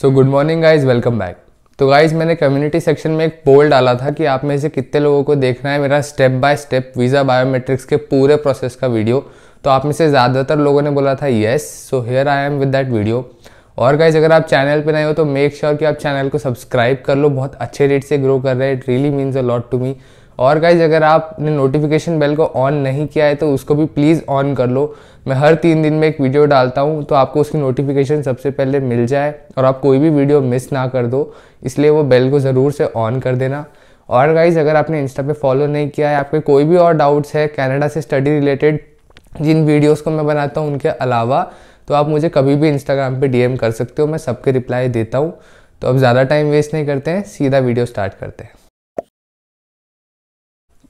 सो good morning guys welcome back तो guys मैंने community section में एक पोल डाला था कि आप में से कितने लोगों को देखना है मेरा step by step visa biometrics के पूरे प्रोसेस का वीडियो तो आप में से ज़्यादातर लोगों ने बोला था yes so here I am with that video और गाइज अगर आप चैनल पर नए हो तो मेक श्योर sure कि आप चैनल को सब्सक्राइब कर लो बहुत अच्छे रेट से ग्रो कर रहे हैं it really means a lot to me और गाइज अगर आपने नोटिफिकेशन बेल को ऑन नहीं किया है तो उसको भी प्लीज़ ऑन कर लो मैं हर तीन दिन में एक वीडियो डालता हूँ तो आपको उसकी नोटिफिकेशन सबसे पहले मिल जाए और आप कोई भी वीडियो मिस ना कर दो इसलिए वो बेल को ज़रूर से ऑन कर देना और गाइज अगर आपने इंस्टा पे फॉलो नहीं किया है आपके कोई भी और डाउट्स है कैनेडा से स्टडी रिलेटेड जिन वीडियोज़ को मैं बनाता हूँ उनके अलावा तो आप मुझे कभी भी इंस्टाग्राम पर डी कर सकते हो मैं सबके रिप्लाई देता हूँ तो अब ज़्यादा टाइम वेस्ट नहीं करते हैं सीधा वीडियो स्टार्ट करते हैं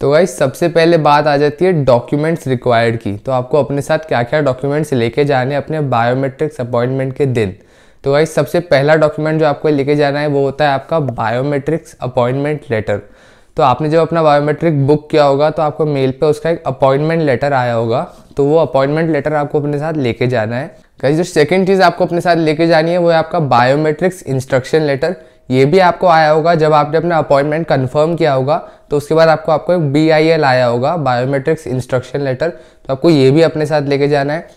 तो गाइज सबसे पहले बात आ जाती है डॉक्यूमेंट्स रिक्वायर्ड की तो आपको अपने साथ क्या क्या डॉक्यूमेंट्स लेके जाने अपने बायोमेट्रिक्स अपॉइंटमेंट के दिन तो गाइज सबसे पहला डॉक्यूमेंट जो आपको लेके जाना है वो होता है आपका बायोमेट्रिक्स अपॉइंटमेंट लेटर तो आपने जब अपना बायोमेट्रिक बुक किया होगा तो आपको मेल पे उसका एक अपॉइंटमेंट लेटर आया होगा तो वो अपॉइंटमेंट लेटर आपको अपने साथ लेके जाना है गाइज जो सेकेंड चीज़ आपको अपने साथ लेके जानी है वो है आपका बायोमेट्रिक्स इंस्ट्रक्शन लेटर ये भी आपको आया होगा जब आपने अपना अपॉइंटमेंट कंफर्म किया होगा तो उसके बाद आपको आपको एक बी आया होगा बायोमेट्रिक्स इंस्ट्रक्शन लेटर तो आपको ये भी अपने साथ लेके जाना है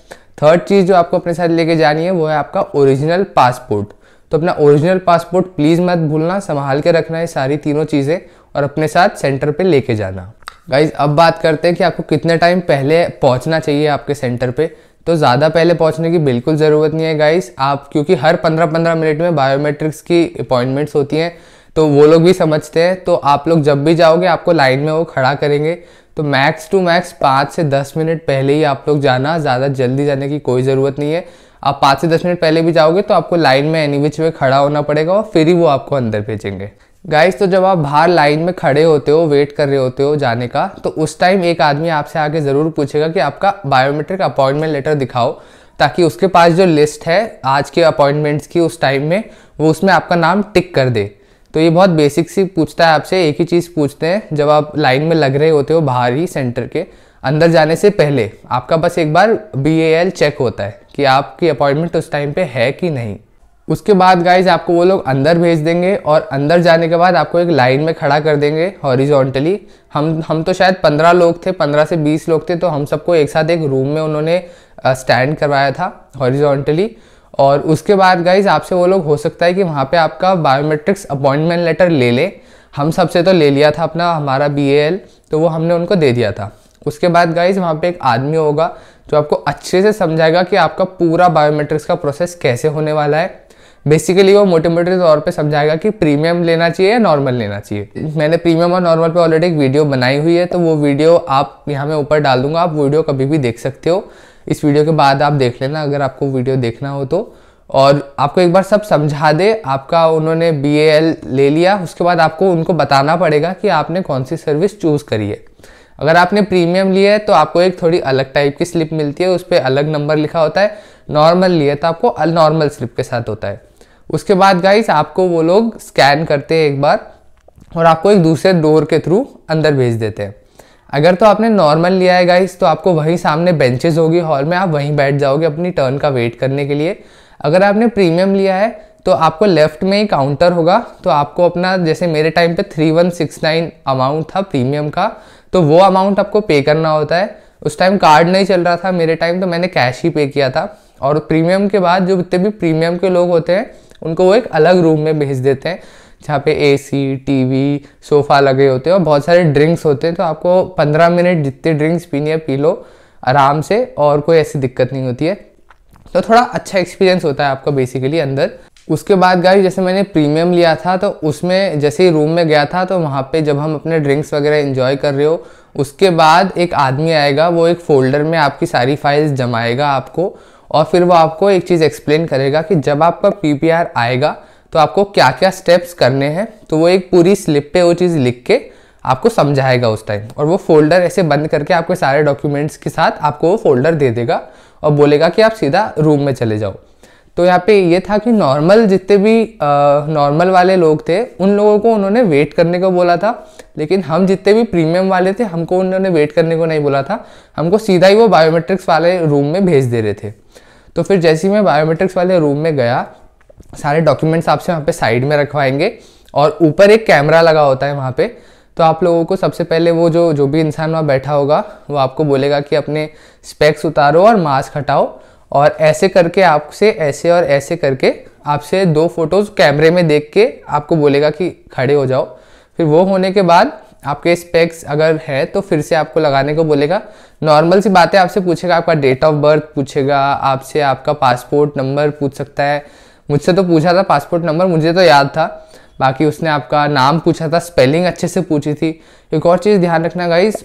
थर्ड चीज़ जो आपको अपने साथ लेके जानी है वो है आपका ओरिजिनल पासपोर्ट तो अपना ओरिजिनल पासपोर्ट प्लीज़ मत भूलना संभाल के रखना है सारी तीनों चीज़ें और अपने साथ सेंटर पर लेके जाना गाइज अब बात करते हैं कि आपको कितने टाइम पहले पहुँचना चाहिए आपके सेंटर पर तो ज़्यादा पहले पहुंचने की बिल्कुल ज़रूरत नहीं है गाइस आप क्योंकि हर 15-15 मिनट में बायोमेट्रिक्स की अपॉइंटमेंट्स होती हैं तो वो लोग भी समझते हैं तो आप लोग जब भी जाओगे आपको लाइन में वो खड़ा करेंगे तो मैक्स टू मैक्स पाँच से दस मिनट पहले ही आप लोग जाना ज़्यादा जल्दी जाने की कोई ज़रूरत नहीं है आप पाँच से दस मिनट पहले भी जाओगे तो आपको लाइन में एनी विच वे खड़ा होना पड़ेगा और फिर ही वो आपको अंदर भेजेंगे गाइस तो जब आप बाहर लाइन में खड़े होते हो वेट कर रहे होते हो जाने का तो उस टाइम एक आदमी आपसे आके ज़रूर पूछेगा कि आपका बायोमेट्रिक अपॉइंटमेंट लेटर दिखाओ ताकि उसके पास जो लिस्ट है आज के अपॉइंटमेंट्स की उस टाइम में वो उसमें आपका नाम टिक कर दे तो ये बहुत बेसिक सी पूछता है आपसे एक ही चीज़ पूछते हैं जब आप लाइन में लग रहे होते हो बाहर ही सेंटर के अंदर जाने से पहले आपका बस एक बार बी चेक होता है कि आपकी अपॉइंटमेंट उस टाइम पर है कि नहीं उसके बाद गाइज आपको वो लोग अंदर भेज देंगे और अंदर जाने के बाद आपको एक लाइन में खड़ा कर देंगे हॉरिजॉन्टली हम हम तो शायद पंद्रह लोग थे पंद्रह से बीस लोग थे तो हम सबको एक साथ एक रूम में उन्होंने स्टैंड करवाया था हॉरिजॉन्टली और उसके बाद गाइज आपसे वो लोग हो सकता है कि वहाँ पे आपका बायोमेट्रिक्स अपॉइंटमेंट लेटर ले लें हम सबसे तो ले लिया था अपना हमारा बी तो वो हमने उनको दे दिया था उसके बाद गाइज वहाँ पे एक आदमी होगा जो आपको अच्छे से समझाएगा कि आपका पूरा बायोमेट्रिक्स का प्रोसेस कैसे होने वाला है बेसिकली वो मोटे मोटे तौर पे समझाएगा कि प्रीमियम लेना चाहिए या नॉर्मल लेना चाहिए मैंने प्रीमियम और नॉर्मल पे ऑलरेडी एक वीडियो बनाई हुई है तो वो वीडियो आप यहाँ मैं ऊपर डाल दूंगा आप वीडियो कभी भी देख सकते हो इस वीडियो के बाद आप देख लेना अगर आपको वीडियो देखना हो तो और आपको एक बार सब समझा दे आपका उन्होंने बी ले लिया उसके बाद आपको उनको बताना पड़ेगा कि आपने कौन सी सर्विस चूज़ करी है अगर आपने प्रीमियम लिया है तो आपको एक थोड़ी अलग टाइप की स्लिप मिलती है उस पर अलग नंबर लिखा होता है नॉर्मल लिया तो आपको नॉर्मल स्लिप के साथ होता है उसके बाद गाइस आपको वो लोग स्कैन करते हैं एक बार और आपको एक दूसरे डोर के थ्रू अंदर भेज देते हैं अगर तो आपने नॉर्मल लिया है गाइस तो आपको वहीं सामने बेंचेस होगी हॉल में आप वहीं बैठ जाओगे अपनी टर्न का वेट करने के लिए अगर आपने प्रीमियम लिया है तो आपको लेफ्ट में ही काउंटर होगा तो आपको अपना जैसे मेरे टाइम पे three one six nine amount था प्रीमियम का तो वो अमाउंट आपको पे करना होता है उस टाइम कार्ड नहीं चल रहा था मेरे टाइम तो मैंने कैश ही पे किया था और प्रीमियम के बाद जो जितने भी प्रीमियम के लोग होते हैं उनको वो एक अलग रूम में भेज देते हैं जहाँ पे एसी टीवी सोफ़ा लगे होते हैं और बहुत सारे ड्रिंक्स होते हैं तो आपको पंद्रह मिनट जितने ड्रिंक्स पीनी है पी लो आराम से और कोई ऐसी दिक्कत नहीं होती है तो थोड़ा अच्छा एक्सपीरियंस होता है आपका बेसिकली अंदर उसके बाद गाइस जैसे मैंने प्रीमियम लिया था तो उसमें जैसे ही रूम में गया था तो वहाँ पे जब हम अपने ड्रिंक्स वगैरह इन्जॉय कर रहे हो उसके बाद एक आदमी आएगा वो एक फोल्डर में आपकी सारी फाइल्स जमाएगा आपको और फिर वो आपको एक चीज़ एक्सप्लेन करेगा कि जब आपका पी आएगा तो आपको क्या क्या स्टेप्स करने हैं तो वो एक पूरी स्लिप पे वो चीज़ लिख के आपको समझाएगा उस टाइम और वो फोल्डर ऐसे बंद करके आपके सारे डॉक्यूमेंट्स के साथ आपको वो फोल्डर दे देगा और बोलेगा कि आप सीधा रूम में चले जाओ तो यहाँ पे ये था कि नॉर्मल जितने भी नॉर्मल वाले लोग थे उन लोगों को उन्होंने वेट करने को बोला था लेकिन हम जितने भी प्रीमियम वाले थे हमको उन्होंने वेट करने को नहीं बोला था हमको सीधा ही वो बायोमेट्रिक्स वाले रूम में भेज दे रहे थे तो फिर जैसे ही मैं बायोमेट्रिक्स वाले रूम में गया सारे डॉक्यूमेंट्स आपसे वहाँ पे साइड में रखवाएंगे और ऊपर एक कैमरा लगा होता है वहाँ पे तो आप लोगों को सबसे पहले वो जो जो भी इंसान वहाँ बैठा होगा वो आपको बोलेगा कि अपने स्पेक्स उतारो और मास्क हटाओ और ऐसे करके आपसे ऐसे और ऐसे करके आपसे दो फोटोज़ कैमरे में देख के आपको बोलेगा कि खड़े हो जाओ फिर वो होने के बाद आपके स्पेक्स अगर है तो फिर से आपको लगाने को बोलेगा नॉर्मल सी बातें आपसे पूछेगा आपका डेट ऑफ बर्थ पूछेगा आपसे आपका पासपोर्ट नंबर पूछ सकता है मुझसे तो पूछा था पासपोर्ट नंबर मुझे तो याद था बाकी उसने आपका नाम पूछा था स्पेलिंग अच्छे से पूछी थी एक और चीज़ ध्यान रखना गाइज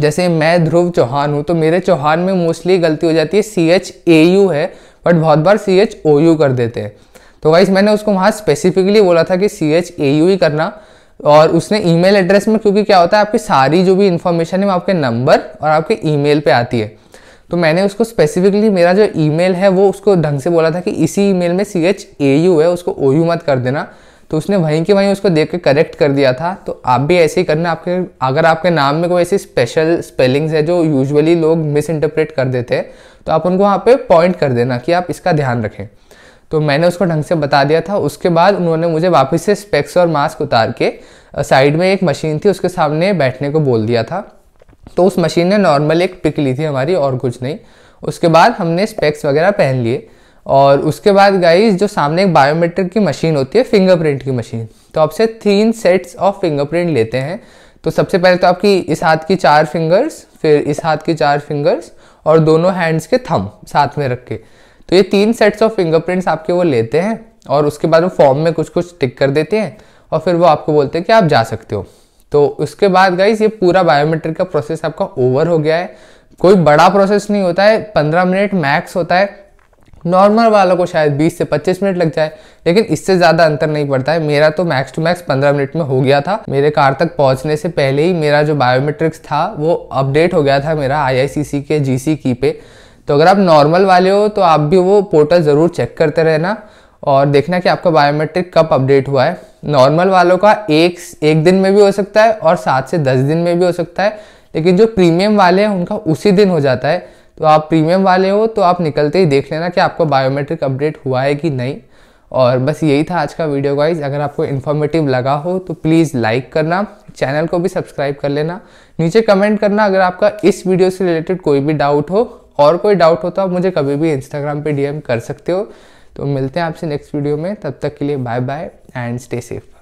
जैसे मैं ध्रुव चौहान हूँ तो मेरे चौहान में मोस्टली गलती हो जाती है सी एच ए यू है बट बहुत बार सी एच ओ यू कर देते हैं तो वाइस मैंने उसको वहाँ स्पेसिफिकली बोला था कि सी एच ए यू ही करना और उसने ईमेल एड्रेस में क्योंकि क्या होता है आपकी सारी जो भी इन्फॉर्मेशन है वो आपके नंबर और आपके ईमेल पे आती है तो मैंने उसको स्पेसिफिकली मेरा जो ईमेल है वो उसको ढंग से बोला था कि इसी ईमेल में सी एच ए यू है उसको ओ यू मत कर देना तो उसने वहीं के वहीं उसको देख के करेक्ट कर दिया था तो आप भी ऐसे ही करना आपके अगर आपके नाम में कोई ऐसी स्पेशल स्पेलिंग्स है जो यूजुअली लोग मिस इंटरप्रेट कर देते हैं तो आप उनको वहाँ पे पॉइंट कर देना कि आप इसका ध्यान रखें तो मैंने उसको ढंग से बता दिया था उसके बाद उन्होंने मुझे वापस से स्पेक्स और मास्क उतार के साइड में एक मशीन थी उसके सामने बैठने को बोल दिया था तो उस मशीन ने नॉर्मल एक पिक ली थी हमारी और कुछ नहीं उसके बाद हमने स्पेक्स वगैरह पहन लिए और उसके बाद गाइज जो सामने एक बायोमेट्रिक की मशीन होती है फिंगरप्रिंट की मशीन तो आपसे तीन सेट्स ऑफ फिंगरप्रिंट लेते हैं तो सबसे पहले तो आपकी इस हाथ की चार फिंगर्स फिर इस हाथ की चार फिंगर्स और दोनों हैंड्स के थम साथ में रख के तो ये तीन सेट्स ऑफ फिंगरप्रिंट्स आपके वो लेते हैं और उसके बाद वो फॉर्म में कुछ कुछ टिक कर देते हैं और फिर वो आपको बोलते हैं कि आप जा सकते हो तो उसके बाद गाइज ये पूरा बायोमेट्रिक का प्रोसेस आपका ओवर हो गया है कोई बड़ा प्रोसेस नहीं होता है पंद्रह मिनट मैक्स होता है नॉर्मल वालों को शायद 20 से 25 मिनट लग जाए लेकिन इससे ज़्यादा अंतर नहीं पड़ता है मेरा तो मैक्स टू मैक्स 15 मिनट में हो गया था मेरे कार तक पहुंचने से पहले ही मेरा जो बायोमेट्रिक्स था वो अपडेट हो गया था मेरा आई के जी की पे तो अगर आप नॉर्मल वाले हो तो आप भी वो पोर्टल ज़रूर चेक करते रहना और देखना कि आपका बायोमेट्रिक कब अपडेट हुआ है नॉर्मल वालों का एक एक दिन में भी हो सकता है और सात से दस दिन में भी हो सकता है लेकिन जो प्रीमियम वाले हैं उनका उसी दिन हो जाता है तो आप प्रीमियम वाले हो तो आप निकलते ही देख लेना कि आपका बायोमेट्रिक अपडेट हुआ है कि नहीं और बस यही था आज का वीडियो गाइज अगर आपको इन्फॉर्मेटिव लगा हो तो प्लीज़ लाइक करना चैनल को भी सब्सक्राइब कर लेना नीचे कमेंट करना अगर आपका इस वीडियो से रिलेटेड कोई भी डाउट हो और कोई डाउट हो तो आप मुझे कभी भी इंस्टाग्राम पे डीएम कर सकते हो तो मिलते हैं आपसे नेक्स्ट वीडियो में तब तक के लिए bye bye and stay safe